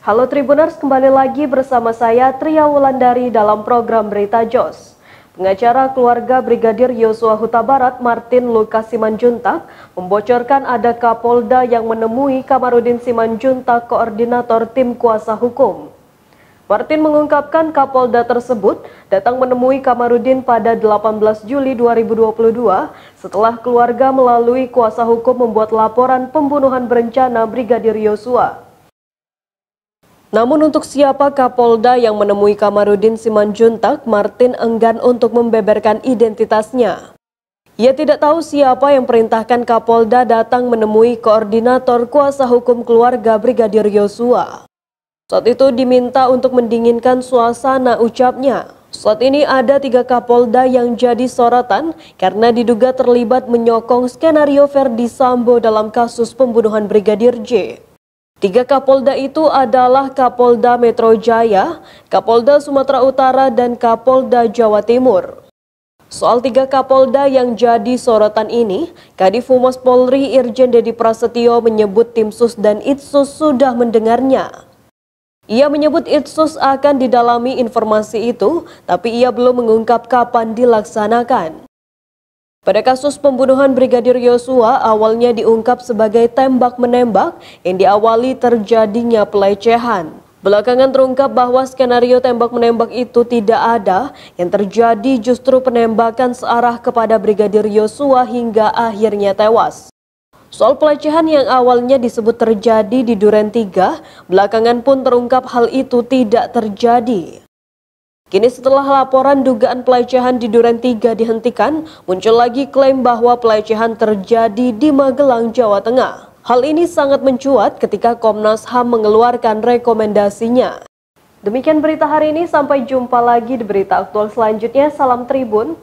Halo Tribuners, kembali lagi bersama saya Tria Wulandari dalam program Berita Jos. Pengacara keluarga Brigadir Yosua Huta Barat Martin Lukas Simanjuntak membocorkan ada Kapolda yang menemui Kamarudin Simanjuntak koordinator tim kuasa hukum. Martin mengungkapkan Kapolda tersebut datang menemui Kamarudin pada 18 Juli 2022 setelah keluarga melalui kuasa hukum membuat laporan pembunuhan berencana Brigadir Yosua. Namun untuk siapa Kapolda yang menemui Kamarudin Simanjuntak, Martin enggan untuk membeberkan identitasnya. Ia tidak tahu siapa yang perintahkan Kapolda datang menemui koordinator kuasa hukum keluarga Brigadir Yosua. Saat itu diminta untuk mendinginkan suasana ucapnya. Saat ini ada tiga Kapolda yang jadi sorotan karena diduga terlibat menyokong skenario Verdi Sambo dalam kasus pembunuhan Brigadir J. Tiga Kapolda itu adalah Kapolda Metro Jaya, Kapolda Sumatera Utara, dan Kapolda Jawa Timur. Soal tiga Kapolda yang jadi sorotan ini, Kadif Humas Polri Irjen Deddy Prasetyo menyebut tim sus dan itsus sudah mendengarnya. Ia menyebut itsus akan didalami informasi itu, tapi ia belum mengungkap kapan dilaksanakan. Pada kasus pembunuhan Brigadir Yosua awalnya diungkap sebagai tembak-menembak yang diawali terjadinya pelecehan. Belakangan terungkap bahwa skenario tembak-menembak itu tidak ada, yang terjadi justru penembakan searah kepada Brigadir Yosua hingga akhirnya tewas. Soal pelecehan yang awalnya disebut terjadi di Duren 3, belakangan pun terungkap hal itu tidak terjadi. Kini setelah laporan dugaan pelecehan di Duren 3 dihentikan, muncul lagi klaim bahwa pelecehan terjadi di Magelang, Jawa Tengah. Hal ini sangat mencuat ketika Komnas HAM mengeluarkan rekomendasinya. Demikian berita hari ini, sampai jumpa lagi di berita aktual selanjutnya. Salam Tribun.